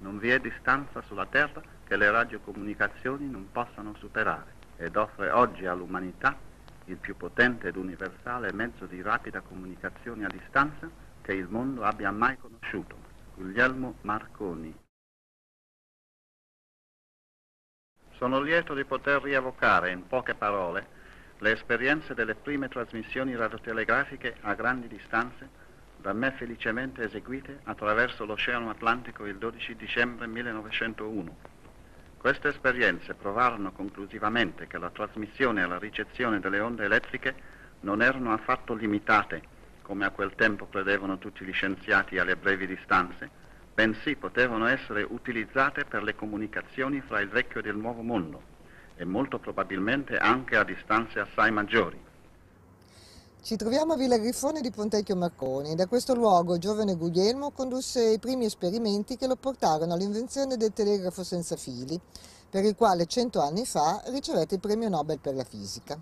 Non vi è distanza sulla Terra che le radiocomunicazioni non possano superare ed offre oggi all'umanità il più potente ed universale mezzo di rapida comunicazione a distanza che il mondo abbia mai conosciuto. Guglielmo Marconi. Sono lieto di poter rievocare in poche parole le esperienze delle prime trasmissioni radiotelegrafiche a grandi distanze da me felicemente eseguite attraverso l'Oceano Atlantico il 12 dicembre 1901. Queste esperienze provarono conclusivamente che la trasmissione e la ricezione delle onde elettriche non erano affatto limitate, come a quel tempo credevano tutti gli scienziati alle brevi distanze, bensì potevano essere utilizzate per le comunicazioni fra il vecchio e il nuovo mondo e molto probabilmente anche a distanze assai maggiori. Ci troviamo a Villa Grifone di Pontecchio Marconi. Da questo luogo il giovane Guglielmo condusse i primi esperimenti che lo portarono all'invenzione del telegrafo senza fili, per il quale cento anni fa ricevette il premio Nobel per la fisica.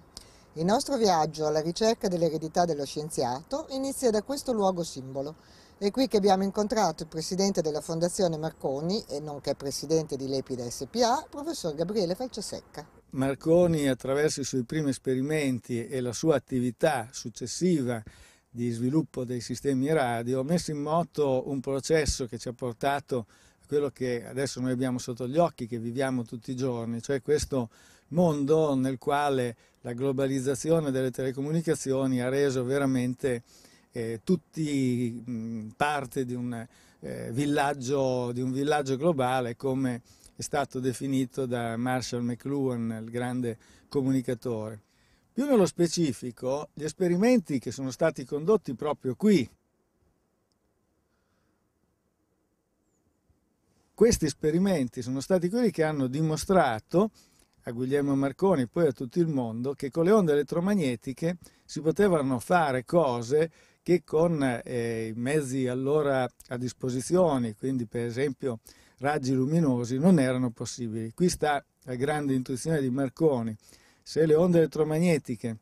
Il nostro viaggio alla ricerca dell'eredità dello scienziato inizia da questo luogo simbolo. È qui che abbiamo incontrato il presidente della Fondazione Marconi e nonché presidente di Lepida SPA, professor Gabriele Falciasecca. Marconi attraverso i suoi primi esperimenti e la sua attività successiva di sviluppo dei sistemi radio ha messo in moto un processo che ci ha portato a quello che adesso noi abbiamo sotto gli occhi, che viviamo tutti i giorni, cioè questo mondo nel quale la globalizzazione delle telecomunicazioni ha reso veramente eh, tutti mh, parte di un, eh, villaggio, di un villaggio globale come è stato definito da Marshall McLuhan, il grande comunicatore. Più nello specifico, gli esperimenti che sono stati condotti proprio qui, questi esperimenti sono stati quelli che hanno dimostrato a Guglielmo Marconi e poi a tutto il mondo che con le onde elettromagnetiche si potevano fare cose che con eh, i mezzi allora a disposizione, quindi per esempio raggi luminosi non erano possibili. Qui sta la grande intuizione di Marconi. Se le onde elettromagnetiche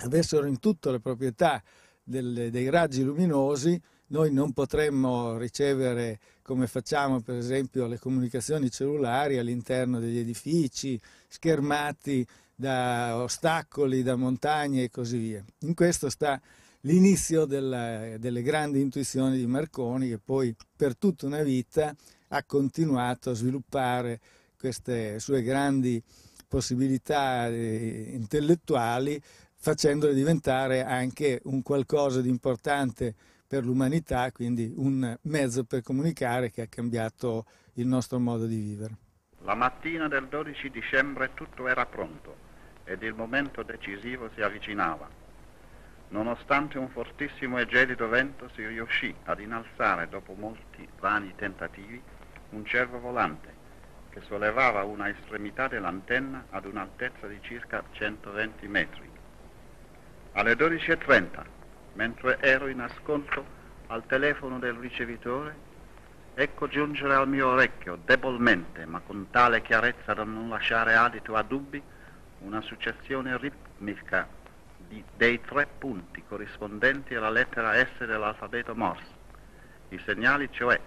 avessero in tutto le proprietà del, dei raggi luminosi, noi non potremmo ricevere come facciamo per esempio le comunicazioni cellulari all'interno degli edifici, schermati da ostacoli, da montagne e così via. In questo sta l'inizio delle grandi intuizioni di Marconi che poi per tutta una vita ha continuato a sviluppare queste sue grandi possibilità eh, intellettuali facendole diventare anche un qualcosa di importante per l'umanità, quindi un mezzo per comunicare che ha cambiato il nostro modo di vivere. La mattina del 12 dicembre tutto era pronto ed il momento decisivo si avvicinava. Nonostante un fortissimo e gelido vento si riuscì ad innalzare dopo molti vani tentativi un cervo volante che sollevava una estremità dell'antenna ad un'altezza di circa 120 metri. Alle 12.30, mentre ero in ascolto al telefono del ricevitore, ecco giungere al mio orecchio, debolmente, ma con tale chiarezza da non lasciare adito a dubbi, una successione ritmica di, dei tre punti corrispondenti alla lettera S dell'alfabeto Morse, i segnali cioè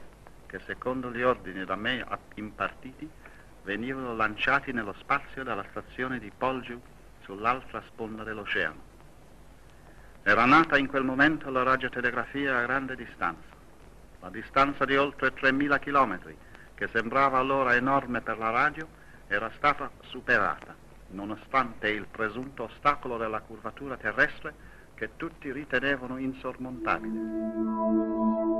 che secondo gli ordini da me impartiti venivano lanciati nello spazio dalla stazione di Polgiu sull'altra sponda dell'oceano. Era nata in quel momento la radiotelegrafia a grande distanza, la distanza di oltre 3.000 km, che sembrava allora enorme per la radio, era stata superata, nonostante il presunto ostacolo della curvatura terrestre che tutti ritenevano insormontabile.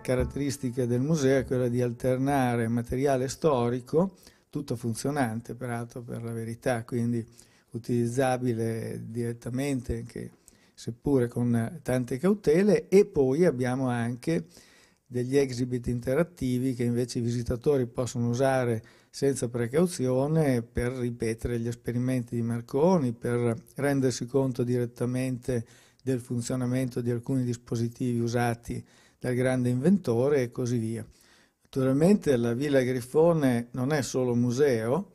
Un'altra caratteristica del museo è quella di alternare materiale storico, tutto funzionante peraltro per la verità, quindi utilizzabile direttamente, anche, seppure con tante cautele, e poi abbiamo anche degli exhibit interattivi che invece i visitatori possono usare senza precauzione per ripetere gli esperimenti di Marconi, per rendersi conto direttamente del funzionamento di alcuni dispositivi usati dal grande inventore e così via. Naturalmente la Villa Grifone non è solo museo,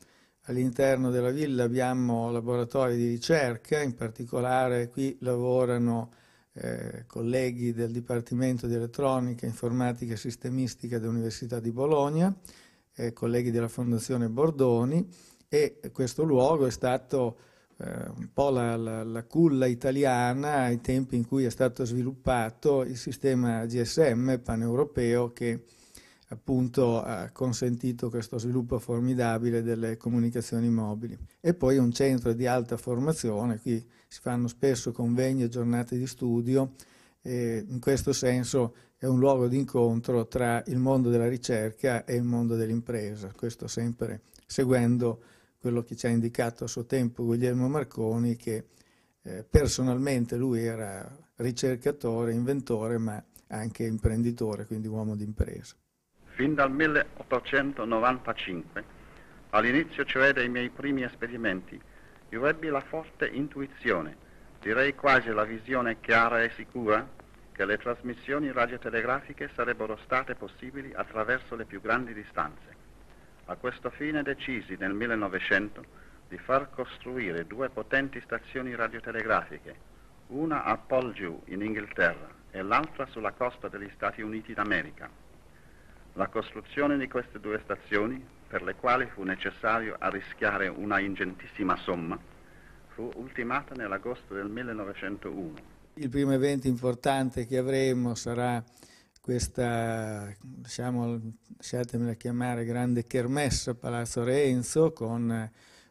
all'interno della villa abbiamo laboratori di ricerca, in particolare qui lavorano eh, colleghi del Dipartimento di Elettronica, Informatica e Sistemistica dell'Università di Bologna, eh, colleghi della Fondazione Bordoni e questo luogo è stato eh, un po' la, la, la, culla italiana ai tempi in cui è stato sviluppato il sistema GSM paneuropeo che appunto ha consentito questo sviluppo formidabile delle comunicazioni mobili. E poi un centro di alta formazione, qui si fanno spesso convegni e giornate di studio, e in questo senso è un luogo di incontro tra il mondo della ricerca e il mondo dell'impresa, questo sempre seguendo quello che ci ha indicato a suo tempo Guglielmo Marconi, che eh, personalmente lui era ricercatore, inventore, ma anche imprenditore, quindi uomo d'impresa. Fin dal 1895, all'inizio cioè dei miei primi esperimenti, io ebbi la forte intuizione, direi quasi la visione chiara e sicura, che le trasmissioni radiotelegrafiche sarebbero state possibili attraverso le più grandi distanze. A questo fine decisi nel 1900 di far costruire due potenti stazioni radiotelegrafiche, una a Poljew in Inghilterra e l'altra sulla costa degli Stati Uniti d'America. La costruzione di queste due stazioni, per le quali fu necessario arrischiare una ingentissima somma, fu ultimata nell'agosto del 1901. Il primo evento importante che avremo sarà questa, diciamo, lasciatemela chiamare, grande kermesse a Palazzo Renzo con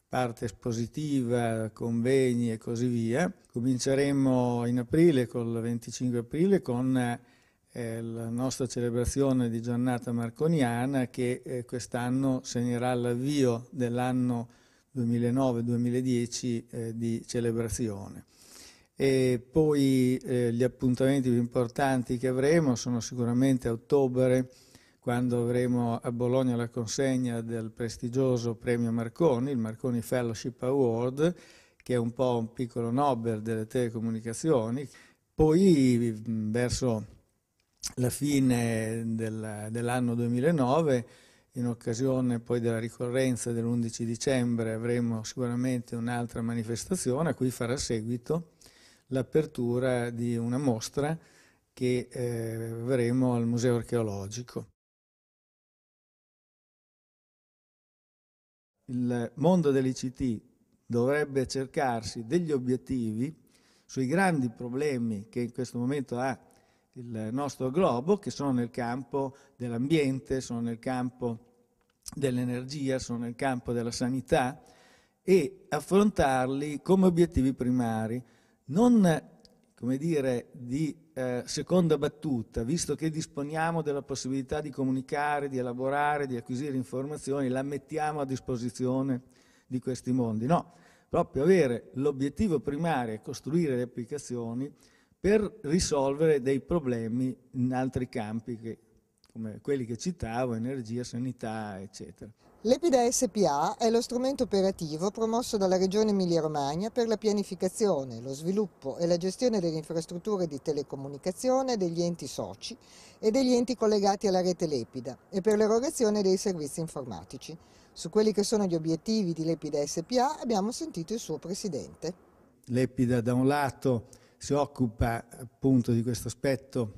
parte espositiva, convegni e così via. Cominceremo in aprile, col 25 aprile, con eh, la nostra celebrazione di giornata marconiana che eh, quest'anno segnerà l'avvio dell'anno 2009-2010 eh, di celebrazione e poi eh, gli appuntamenti più importanti che avremo sono sicuramente a ottobre quando avremo a Bologna la consegna del prestigioso premio Marconi, il Marconi Fellowship Award, che è un po' un piccolo Nobel delle telecomunicazioni. Poi verso la fine della, dell'anno 2009, in occasione poi della ricorrenza dell'11 dicembre, avremo sicuramente un'altra manifestazione a cui farà seguito l'apertura di una mostra che eh, avremo al Museo Archeologico. Il mondo dell'ICT dovrebbe cercarsi degli obiettivi sui grandi problemi che in questo momento ha il nostro globo, che sono nel campo dell'ambiente, sono nel campo dell'energia, sono nel campo della sanità, e affrontarli come obiettivi primari non come dire, di eh, seconda battuta, visto che disponiamo della possibilità di comunicare, di elaborare, di acquisire informazioni, la mettiamo a disposizione di questi mondi. No, proprio avere l'obiettivo primario è costruire le applicazioni per risolvere dei problemi in altri campi che come quelli che citavo, energia, sanità, eccetera. L'EPIDA SPA è lo strumento operativo promosso dalla Regione Emilia-Romagna per la pianificazione, lo sviluppo e la gestione delle infrastrutture di telecomunicazione degli enti soci e degli enti collegati alla rete Lepida e per l'erogazione dei servizi informatici. Su quelli che sono gli obiettivi di Lepida SPA abbiamo sentito il suo presidente. L'EPIDA da un lato si occupa appunto di questo aspetto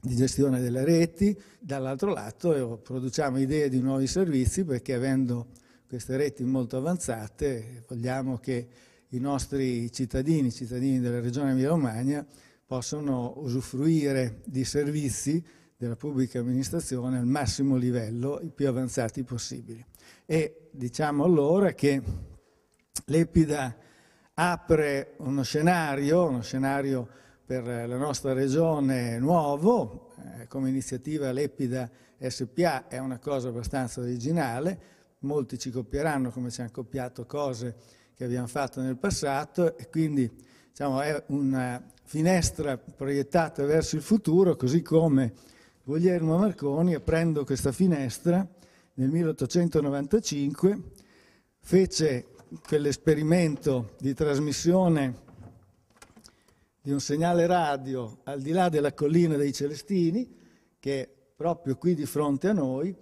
di gestione delle reti, dall'altro lato eh, produciamo idee di nuovi servizi perché avendo queste reti molto avanzate vogliamo che i nostri cittadini, i cittadini della regione Emilia-Romagna, possano usufruire di servizi della pubblica amministrazione al massimo livello, i più avanzati possibili. E diciamo allora che l'EPIDA apre uno scenario, uno scenario per la nostra regione nuovo, eh, come iniziativa Lepida SPA è una cosa abbastanza originale, molti ci copieranno come ci hanno copiato cose che abbiamo fatto nel passato e quindi diciamo, è una finestra proiettata verso il futuro, così come Guglielmo Marconi, aprendo questa finestra nel 1895, fece quell'esperimento di trasmissione di un segnale radio al di là della collina dei Celestini, che è proprio qui di fronte a noi,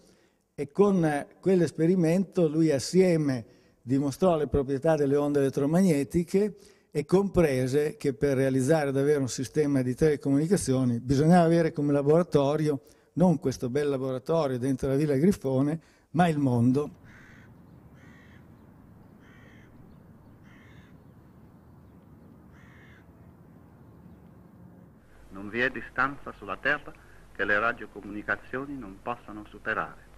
e con quell'esperimento lui assieme dimostrò le proprietà delle onde elettromagnetiche e comprese che per realizzare davvero un sistema di telecomunicazioni bisognava avere come laboratorio non questo bel laboratorio dentro la Villa Grifone, ma il mondo Non vi è distanza sulla Terra che le radiocomunicazioni non possano superare.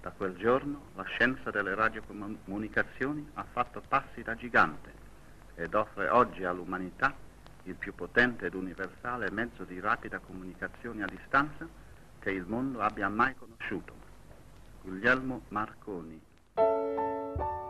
Da quel giorno la scienza delle radiocomunicazioni ha fatto passi da gigante ed offre oggi all'umanità il più potente ed universale mezzo di rapida comunicazione a distanza che il mondo abbia mai conosciuto. Guglielmo Marconi.